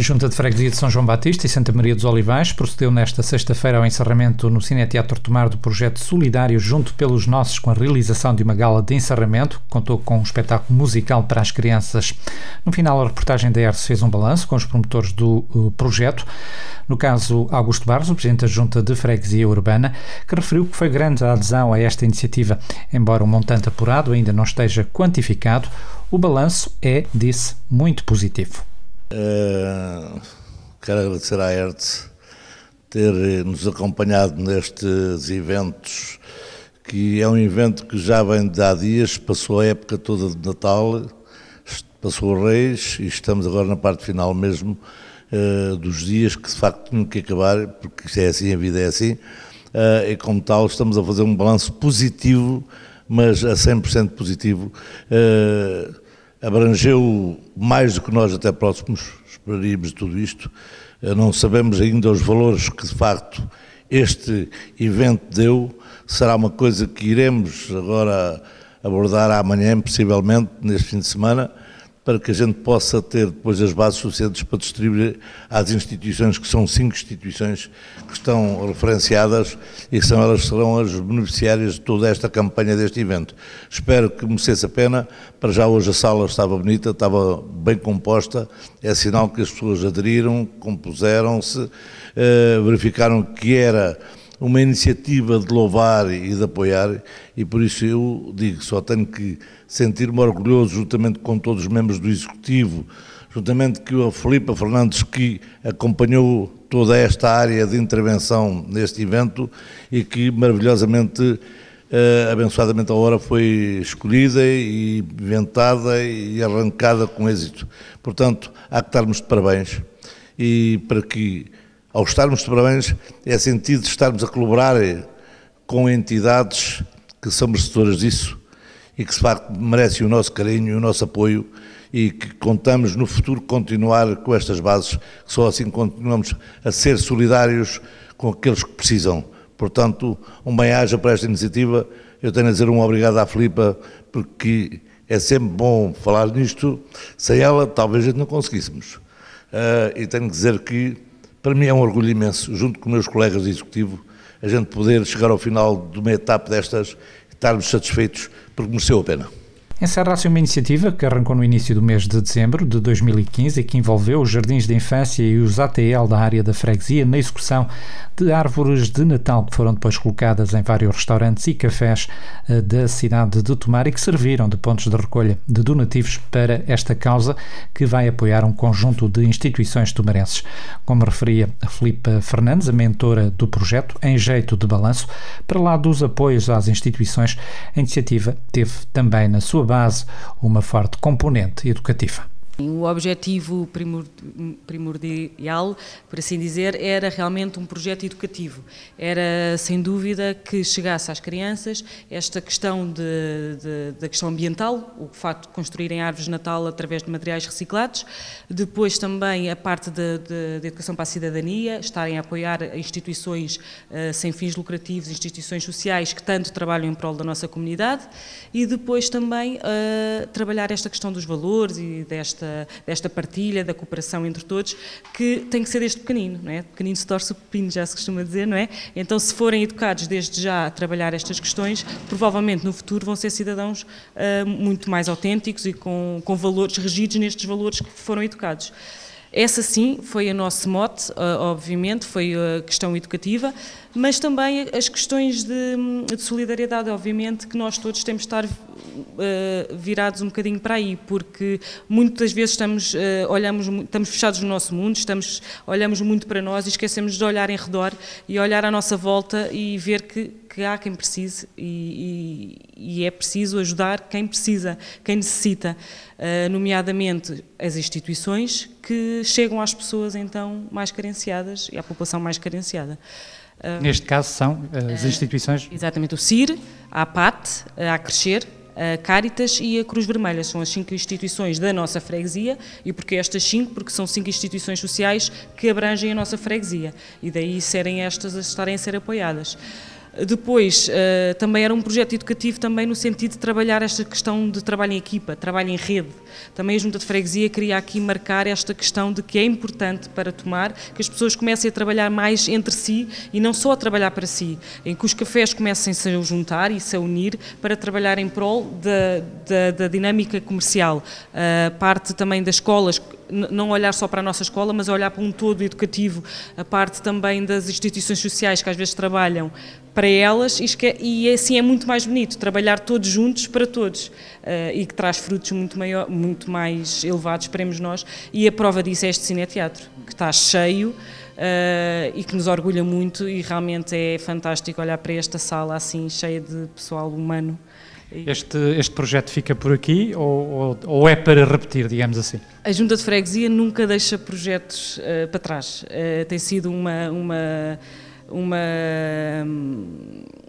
A Junta de Freguesia de São João Batista e Santa Maria dos Olivais procedeu nesta sexta-feira ao encerramento no Cine Teatro Tomar do projeto Solidário Junto pelos Nossos com a realização de uma gala de encerramento que contou com um espetáculo musical para as crianças. No final, a reportagem da ERS fez um balanço com os promotores do uh, projeto, no caso Augusto Barros, o Presidente da Junta de Freguesia Urbana, que referiu que foi grande a adesão a esta iniciativa. Embora o montante apurado ainda não esteja quantificado, o balanço é, disse, muito positivo. Eh, quero agradecer à ERTS ter eh, nos acompanhado nestes eventos, que é um evento que já vem de há dias, passou a época toda de Natal, passou o Reis e estamos agora na parte final mesmo eh, dos dias que de facto tinham que acabar, porque isto é assim, a vida é assim, e como tal estamos a fazer um balanço positivo, mas a 100% positivo, abrangeu mais do que nós até próximos esperaríamos de tudo isto. Eh, não sabemos ainda os valores que de facto este evento deu. Será uma coisa que iremos agora abordar amanhã, possivelmente, neste fim de semana para que a gente possa ter depois as bases suficientes para distribuir às instituições, que são cinco instituições que estão referenciadas e que são elas serão as beneficiárias de toda esta campanha, deste evento. Espero que merecesse a pena, para já hoje a sala estava bonita, estava bem composta, é sinal que as pessoas aderiram, compuseram-se, eh, verificaram que era uma iniciativa de louvar e de apoiar, e por isso eu digo, só tenho que sentir-me orgulhoso, juntamente com todos os membros do Executivo, juntamente com a Filipe Fernandes, que acompanhou toda esta área de intervenção neste evento e que maravilhosamente, eh, abençoadamente, a hora foi escolhida e inventada e arrancada com êxito. Portanto, há que estarmos de parabéns e para que ao estarmos parabéns, é sentido estarmos a colaborar com entidades que são merecedoras disso e que, de facto, merecem o nosso carinho e o nosso apoio e que contamos no futuro continuar com estas bases, que só assim continuamos a ser solidários com aqueles que precisam. Portanto, um bem-aja para esta iniciativa. Eu tenho a dizer um obrigado à Filipa, porque é sempre bom falar nisto. Sem ela, talvez a gente não conseguíssemos. Uh, e tenho que dizer que para mim é um orgulho imenso, junto com meus colegas de executivo, a gente poder chegar ao final de uma etapa destas e estarmos satisfeitos, porque mereceu a pena encerra-se assim uma iniciativa que arrancou no início do mês de dezembro de 2015 e que envolveu os jardins de infância e os ATL da área da freguesia na execução de árvores de Natal que foram depois colocadas em vários restaurantes e cafés eh, da cidade de Tomar e que serviram de pontos de recolha de donativos para esta causa que vai apoiar um conjunto de instituições tomarenses. Como referia a Filipe Fernandes, a mentora do projeto, em jeito de balanço, para lá dos apoios às instituições, a iniciativa teve também na sua base uma forte componente educativa. O objetivo primordial, por assim dizer, era realmente um projeto educativo. Era, sem dúvida, que chegasse às crianças esta questão de, de, da questão ambiental, o facto de construírem árvores de Natal através de materiais reciclados, depois também a parte da educação para a cidadania, estarem a apoiar instituições uh, sem fins lucrativos, instituições sociais que tanto trabalham em prol da nossa comunidade, e depois também uh, trabalhar esta questão dos valores e desta desta, partilha, da cooperação entre todos, que tem que ser desde pequenino, não é? Pequenino se torce o pepino, já se costuma dizer, não é? Então, se forem educados desde já a trabalhar estas questões, provavelmente no futuro vão ser cidadãos uh, muito mais autênticos e com, com valores regidos nestes valores que foram educados. Essa sim foi a nosso mote, obviamente, foi a questão educativa, mas também as questões de, de solidariedade, obviamente, que nós todos temos de estar eh, virados um bocadinho para aí, porque muitas vezes estamos, eh, olhamos, estamos fechados no nosso mundo, estamos, olhamos muito para nós e esquecemos de olhar em redor e olhar à nossa volta e ver que que há quem precise e, e, e é preciso ajudar quem precisa, quem necessita, ah, nomeadamente as instituições que chegam às pessoas então mais carenciadas e à população mais carenciada. Ah, Neste caso são ah, as instituições? Exatamente, o CIR, a APAT, a Crescer, a Caritas e a Cruz Vermelha. São as cinco instituições da nossa freguesia. E porque estas cinco? Porque são cinco instituições sociais que abrangem a nossa freguesia. E daí serem estas a estarem a ser apoiadas. Depois, uh, também era um projeto educativo também no sentido de trabalhar esta questão de trabalho em equipa, trabalho em rede. Também a Junta de Freguesia queria aqui marcar esta questão de que é importante para tomar que as pessoas comecem a trabalhar mais entre si e não só a trabalhar para si, em que os cafés comecem -se a juntar e se a unir para trabalhar em prol da, da, da dinâmica comercial. Uh, parte também das escolas não olhar só para a nossa escola, mas olhar para um todo educativo, a parte também das instituições sociais que às vezes trabalham para elas e assim é muito mais bonito trabalhar todos juntos para todos eh, e que traz frutos muito, maior, muito mais elevados, esperemos nós, e a prova disso é este cineteatro, que está cheio eh, e que nos orgulha muito e realmente é fantástico olhar para esta sala assim cheia de pessoal humano. Este, este projeto fica por aqui ou, ou, é para repetir, digamos assim? A Junta de Freguesia nunca deixa projetos uh, para trás. Uh, tem sido uma, uma, uma,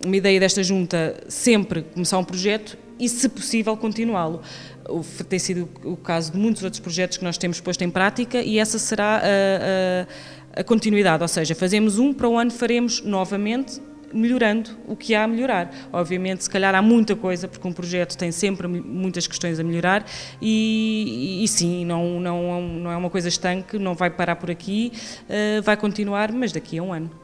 uma ideia desta Junta sempre começar um projeto e, se possível, continuá-lo. Tem sido o caso de muitos outros projetos que nós temos posto em prática e essa será a, a, a continuidade, ou seja, fazemos um, para o ano faremos novamente melhorando o que há a melhorar. Obviamente, se calhar há muita coisa, porque um projeto tem sempre muitas questões a melhorar, e, e sim, não, não, é não é uma coisa estanque, não vai parar por aqui, eh, vai continuar, mas daqui a um ano.